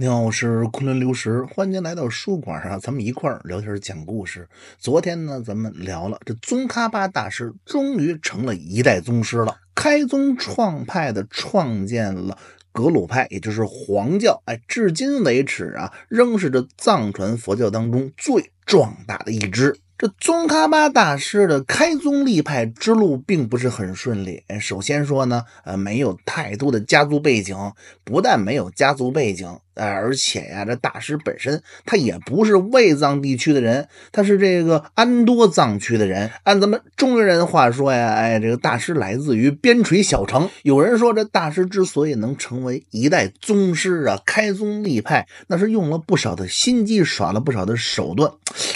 你好，我是昆仑流石，欢迎来到书馆啊，咱们一块儿聊天讲故事。昨天呢，咱们聊了这宗喀巴大师终于成了一代宗师了，开宗创派的创建了格鲁派，也就是黄教。哎，至今为止啊，仍是这藏传佛教当中最壮大的一支。这宗喀巴大师的开宗立派之路并不是很顺利。首先说呢，呃，没有太多的家族背景，不但没有家族背景。哎，而且呀，这大师本身他也不是卫藏地区的人，他是这个安多藏区的人。按咱们中原人的话说呀，哎，这个大师来自于边陲小城。有人说这大师之所以能成为一代宗师啊，开宗立派，那是用了不少的心机，耍了不少的手段。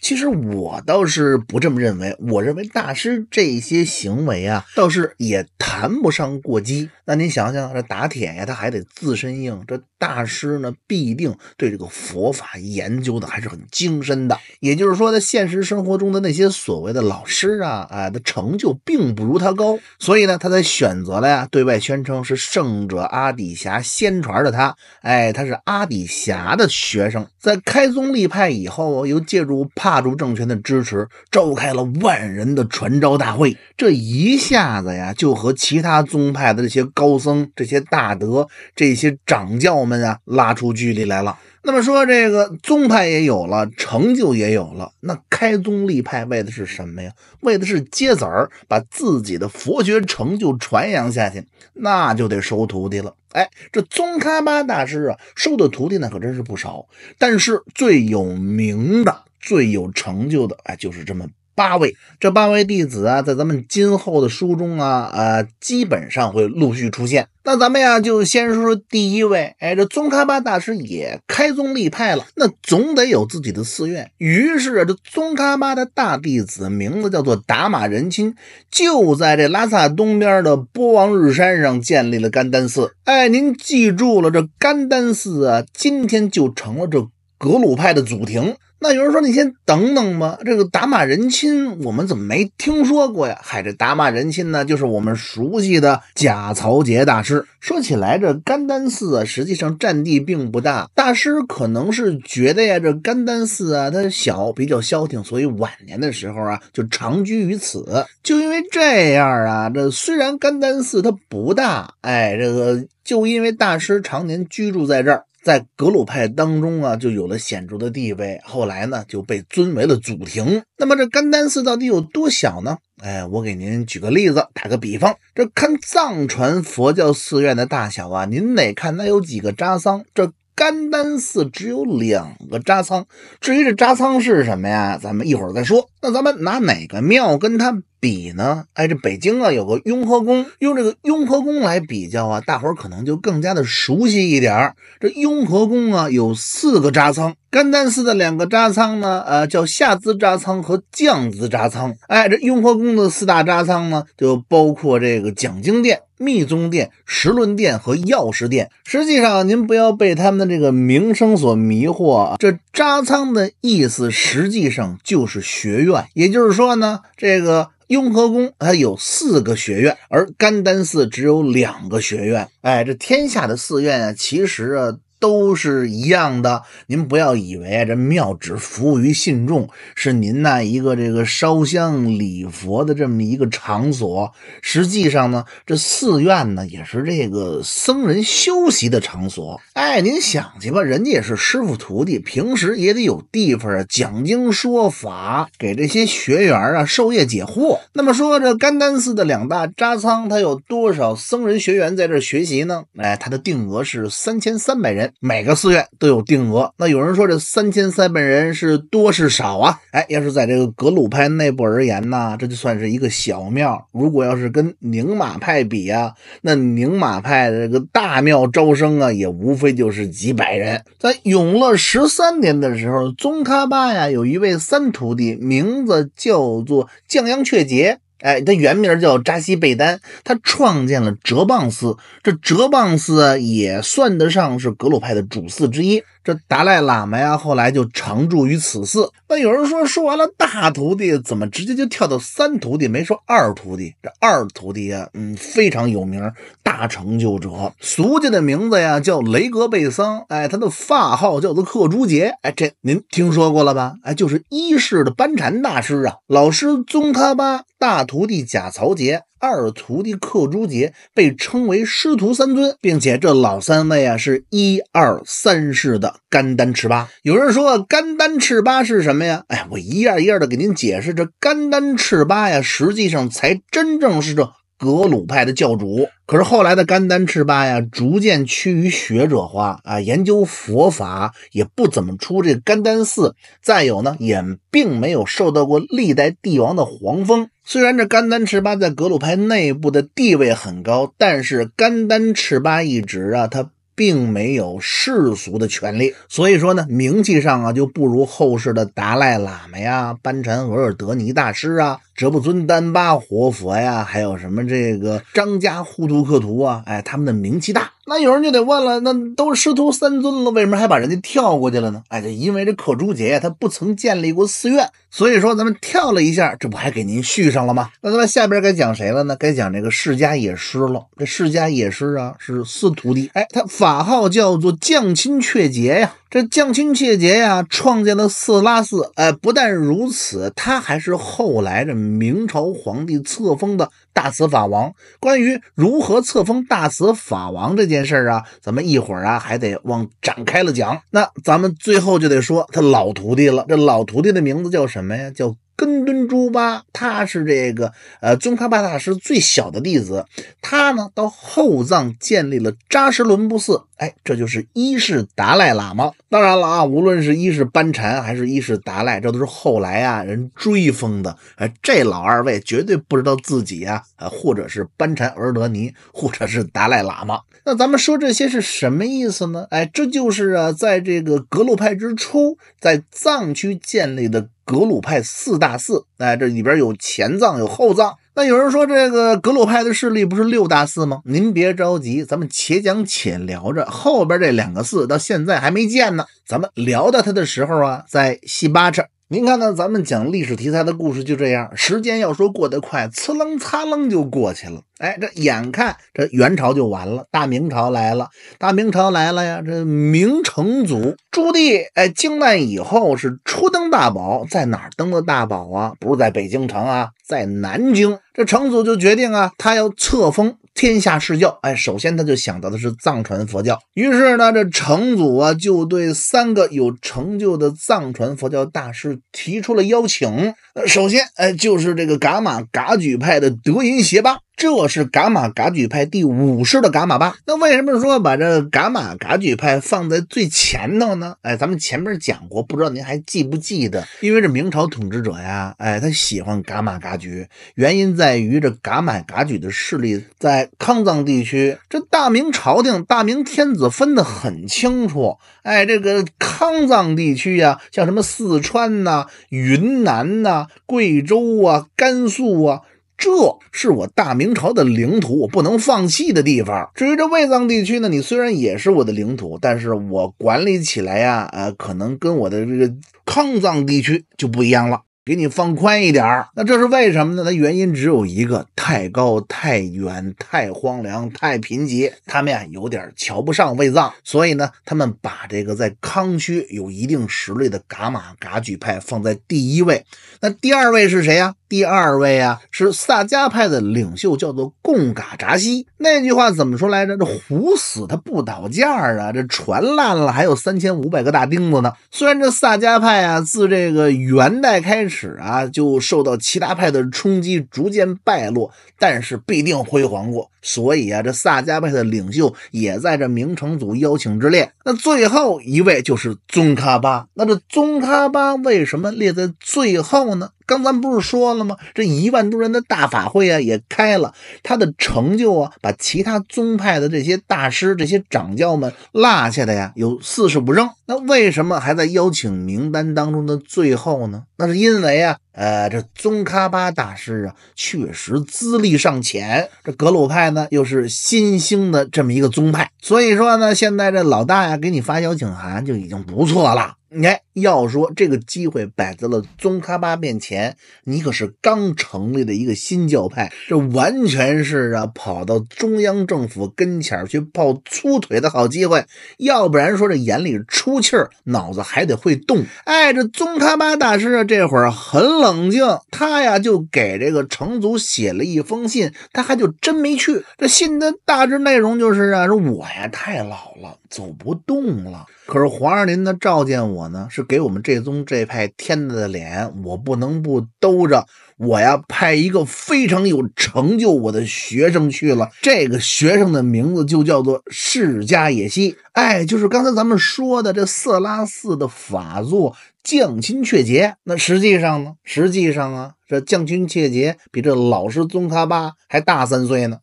其实我倒是不这么认为，我认为大师这些行为啊，倒是也谈不上过激。那您想想，这打铁呀，他还得自身硬，这。大师呢，必定对这个佛法研究的还是很精深的。也就是说，在现实生活中的那些所谓的老师啊，啊，的成就并不如他高，所以呢，他才选择了呀，对外宣称是圣者阿底峡先传的他，哎，他是阿底峡的学生。在开宗立派以后，又借助帕竹政权的支持，召开了万人的传召大会。这一下子呀，就和其他宗派的这些高僧、这些大德、这些掌教。们呀，拉出距离来了。那么说，这个宗派也有了，成就也有了。那开宗立派为的是什么呀？为的是接子儿，把自己的佛学成就传扬下去，那就得收徒弟了。哎，这宗喀巴大师啊，收的徒弟那可真是不少。但是最有名的、最有成就的，哎，就是这么。八位，这八位弟子啊，在咱们今后的书中啊，呃，基本上会陆续出现。那咱们呀，就先说说第一位。哎，这宗喀巴大师也开宗立派了，那总得有自己的寺院。于是啊，这宗喀巴的大弟子名字叫做达玛仁钦，就在这拉萨东边的波王日山上建立了甘丹寺。哎，您记住了，这甘丹寺啊，今天就成了这。格鲁派的祖庭，那有人说你先等等吧。这个达马仁亲，我们怎么没听说过呀？嗨，这达马仁亲呢，就是我们熟悉的贾曹杰大师。说起来，这甘丹寺啊，实际上占地并不大。大师可能是觉得呀，这甘丹寺啊，它小比较消停，所以晚年的时候啊，就长居于此。就因为这样啊，这虽然甘丹寺它不大，哎，这个就因为大师常年居住在这儿。在格鲁派当中啊，就有了显著的地位。后来呢，就被尊为了祖庭。那么这甘丹寺到底有多小呢？哎，我给您举个例子，打个比方。这看藏传佛教寺院的大小啊，您得看它有几个扎仓。这甘丹寺只有两个扎仓。至于这扎仓是什么呀？咱们一会儿再说。那咱们拿哪个庙跟他比呢？哎，这北京啊有个雍和宫，用这个雍和宫来比较啊，大伙儿可能就更加的熟悉一点儿。这雍和宫啊有四个扎仓，甘丹寺的两个扎仓呢，呃叫下资扎仓和降资扎仓。哎，这雍和宫的四大扎仓呢，就包括这个讲经殿、密宗殿、时轮殿和药师殿。实际上，您不要被他们的这个名声所迷惑，这。扎仓的意思实际上就是学院，也就是说呢，这个雍和宫它有四个学院，而甘丹寺只有两个学院。哎，这天下的寺院啊，其实啊。都是一样的，您不要以为这庙只服务于信众，是您那一个这个烧香礼佛的这么一个场所。实际上呢，这寺院呢也是这个僧人休息的场所。哎，您想去吧，人家也是师傅徒弟，平时也得有地方啊讲经说法，给这些学员啊授业解惑。那么说这甘丹寺的两大扎仓，它有多少僧人学员在这学习呢？哎，它的定额是三千三百人。每个寺院都有定额，那有人说这三千三百人是多是少啊？哎，要是在这个格鲁派内部而言呢，这就算是一个小庙；如果要是跟宁玛派比啊，那宁玛派的这个大庙招生啊，也无非就是几百人。在永乐十三年的时候，宗喀巴呀有一位三徒弟，名字叫做降央却杰。哎，他原名叫扎西贝丹，他创建了哲蚌寺。这哲蚌寺啊，也算得上是格鲁派的主寺之一。这达赖喇嘛呀，后来就常住于此寺。那有人说，说完了大徒弟，怎么直接就跳到三徒弟，没说二徒弟？这二徒弟呀，嗯，非常有名，大成就者，俗家的名字呀叫雷格贝桑，哎，他的发号叫做克珠杰，哎，这您听说过了吧？哎，就是一世的班禅大师啊，老师宗喀巴，大徒弟贾曹杰。二徒弟克珠杰被称为师徒三尊，并且这老三位啊是一二三世的甘丹赤巴。有人说甘丹赤巴是什么呀？哎，我一样一样的给您解释。这甘丹赤巴呀，实际上才真正是这格鲁派的教主。可是后来的甘丹赤巴呀，逐渐趋于学者化啊，研究佛法也不怎么出这甘丹寺。再有呢，也并没有受到过历代帝王的皇封。虽然这甘丹赤巴在格鲁派内部的地位很高，但是甘丹赤巴一直啊，他并没有世俗的权利，所以说呢，名气上啊就不如后世的达赖喇嘛呀、班禅额尔德尼大师啊。哲布尊丹巴活佛呀，还有什么这个张家呼图克图啊？哎，他们的名气大。那有人就得问了，那都是师徒三尊了，为什么还把人家跳过去了呢？哎，就因为这克珠杰他不曾建立过寺院，所以说咱们跳了一下，这不还给您续上了吗？那咱们下边该讲谁了呢？该讲这个释迦野师了。这释迦野师啊，是四徒弟。哎，他法号叫做降亲却杰呀。这降清谢节呀，创建了四拉寺。哎，不但如此，他还是后来这明朝皇帝册封的大慈法王。关于如何册封大慈法王这件事儿啊，咱们一会儿啊还得往展开了讲。那咱们最后就得说他老徒弟了。这老徒弟的名字叫什么呀？叫。根敦朱巴，他是这个呃宗喀巴大师最小的弟子，他呢到后藏建立了扎什伦布寺，哎，这就是一世达赖喇嘛。当然了啊，无论是一世班禅还是一世达赖，这都是后来啊人追封的。哎，这老二位绝对不知道自己啊，呃，或者是班禅额尔德尼，或者是达赖喇嘛。那咱们说这些是什么意思呢？哎，这就是啊，在这个格鲁派之初，在藏区建立的。格鲁派四大寺，哎，这里边有前藏，有后藏。那有人说，这个格鲁派的势力不是六大寺吗？您别着急，咱们且讲且聊着。后边这两个寺到现在还没见呢。咱们聊到它的时候啊，在西巴扯。您看呢？咱们讲历史题材的故事就这样，时间要说过得快，呲楞擦楞就过去了。哎，这眼看这元朝就完了，大明朝来了，大明朝来了呀！这明成祖朱棣，哎，靖难以后是初登大宝，在哪儿登的大宝啊？不是在北京城啊，在南京。这成祖就决定啊，他要册封。天下世教，哎，首先他就想到的是藏传佛教。于是呢，这成祖啊，就对三个有成就的藏传佛教大师提出了邀请。呃，首先，哎，就是这个噶玛噶举派的德云邪巴。这是噶玛噶举派第五师的噶玛巴。那为什么说把这噶玛噶举派放在最前头呢？哎，咱们前面讲过，不知道您还记不记得？因为这明朝统治者呀，哎，他喜欢噶玛噶举，原因在于这噶玛噶举的势力在康藏地区。这大明朝廷、大明天子分得很清楚。哎，这个康藏地区呀，像什么四川呐、云南呐、贵州啊、甘肃啊。这是我大明朝的领土，我不能放弃的地方。至于这卫藏地区呢，你虽然也是我的领土，但是我管理起来呀，呃，可能跟我的这个康藏地区就不一样了，给你放宽一点儿。那这是为什么呢？它原因只有一个：太高、太远、太荒凉、太贫瘠。他们呀有点瞧不上卫藏，所以呢，他们把这个在康区有一定实力的噶玛噶举派放在第一位。那第二位是谁呀？第二位啊，是萨迦派的领袖，叫做贡嘎扎西。那句话怎么说来着？这虎死他不倒架啊！这船烂了，还有三千五百个大钉子呢。虽然这萨迦派啊，自这个元代开始啊，就受到其他派的冲击，逐渐败落，但是必定辉煌过。所以啊，这萨迦派的领袖也在这明成祖邀请之列。那最后一位就是宗喀巴。那这宗喀巴为什么列在最后呢？刚才不是说了吗？这一万多人的大法会啊也开了，他的成就啊，把其他宗派的这些大师、这些掌教们落下的呀，有四十五人。那为什么还在邀请名单当中的最后呢？那是因为啊。呃，这宗喀巴大师啊，确实资历尚浅。这格鲁派呢，又是新兴的这么一个宗派，所以说呢，现在这老大呀给你发邀请函就已经不错了，你。要说这个机会摆在了宗喀巴面前，你可是刚成立的一个新教派，这完全是啊跑到中央政府跟前去抱粗腿的好机会。要不然说这眼里出气儿，脑子还得会动。哎，这宗喀巴大师啊，这会儿很冷静，他呀就给这个成祖写了一封信，他还就真没去。这信的大致内容就是啊，说我呀太老了，走不动了。可是皇上您呢召见我呢是。给我们这宗这派天大的脸，我不能不兜着。我呀派一个非常有成就我的学生去了，这个学生的名字就叫做释迦野希，哎，就是刚才咱们说的这色拉寺的法座降亲却杰。那实际上呢？实际上啊，这降亲却杰比这老师宗喀巴还大三岁呢。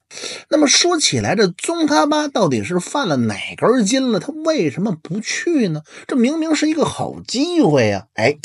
那么说起来，这宗喀巴到底是犯了哪根筋了？他为什么不去呢？这明明是一个好机会呀！哎。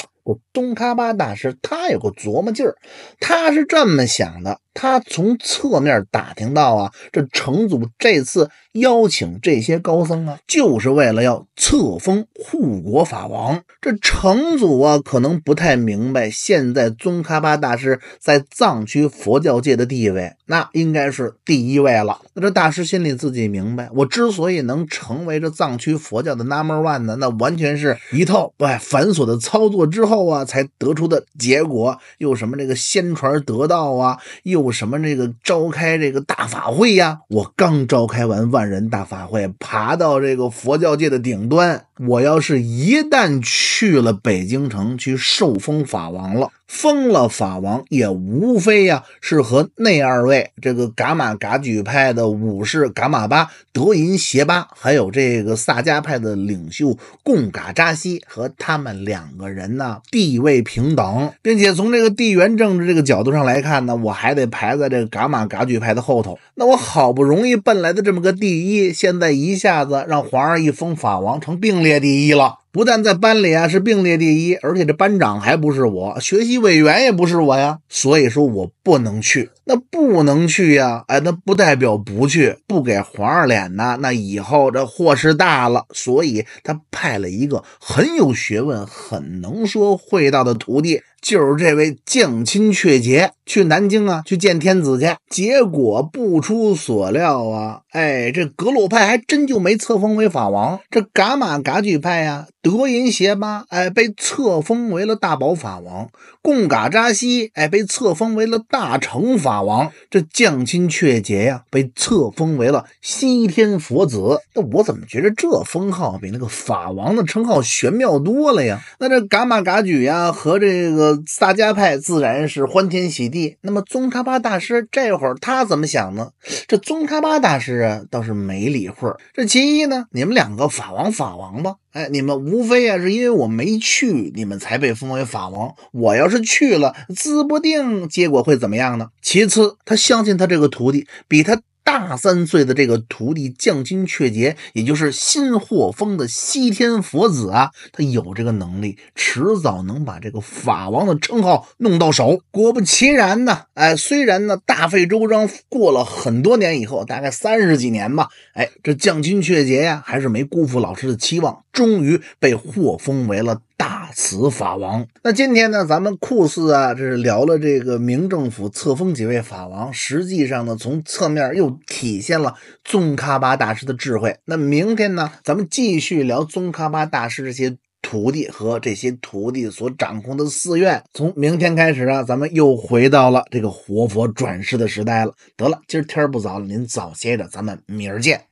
东喀巴大师，他有个琢磨劲儿，他是这么想的。他从侧面打听到啊，这成祖这次邀请这些高僧啊，就是为了要册封护国法王。这成祖啊，可能不太明白现在宗喀巴大师在藏区佛教界的地位，那应该是第一位了。那这大师心里自己明白，我之所以能成为这藏区佛教的 number one 呢，那完全是一套哎繁琐的操作之后啊，才得出的结果。又什么这个仙传得道啊，又。什么？这个召开这个大法会呀！我刚召开完万人大法会，爬到这个佛教界的顶端。我要是一旦去了北京城，去受封法王了。封了法王，也无非呀，是和那二位这个噶玛噶举派的武士噶玛巴、德银邪巴，还有这个萨迦派的领袖贡嘎扎西和他们两个人呢地位平等，并且从这个地缘政治这个角度上来看呢，我还得排在这个噶玛噶举派的后头。那我好不容易奔来的这么个第一，现在一下子让皇上一封法王，成并列第一了。不但在班里啊是并列第一，而且这班长还不是我，学习委员也不是我呀，所以说我不能去，那不能去呀，哎，那不代表不去，不给黄二脸呐，那以后这祸事大了，所以他派了一个很有学问、很能说会道的徒弟，就是这位将亲雀杰。去南京啊，去见天子去。结果不出所料啊，哎，这格鲁派还真就没册封为法王。这噶玛噶举派呀，德银邪巴哎被册封为了大宝法王，贡嘎扎西哎被册封为了大成法王。这降亲却节呀被册封为了西天佛子。那我怎么觉得这封号比那个法王的称号玄妙多了呀？那这噶玛噶举呀和这个萨迦派自然是欢天喜地。那么宗喀巴大师这会儿他怎么想呢？这宗喀巴大师啊倒是没理会。这其一呢，你们两个法王法王吧，哎，你们无非啊是因为我没去，你们才被封为法王。我要是去了，资不定结果会怎么样呢？其次，他相信他这个徒弟比他。大三岁的这个徒弟降金雀杰，也就是新获封的西天佛子啊，他有这个能力，迟早能把这个法王的称号弄到手。果不其然呢，哎，虽然呢大费周章过了很多年以后，大概三十几年吧，哎，这降金雀杰呀，还是没辜负老师的期望，终于被获封为了大。此法王，那今天呢，咱们酷似啊，这是聊了这个明政府册封几位法王，实际上呢，从侧面又体现了宗喀巴大师的智慧。那明天呢，咱们继续聊宗喀巴大师这些徒弟和这些徒弟所掌控的寺院。从明天开始啊，咱们又回到了这个活佛转世的时代了。得了，今儿天儿不早了，您早歇着，咱们明儿见。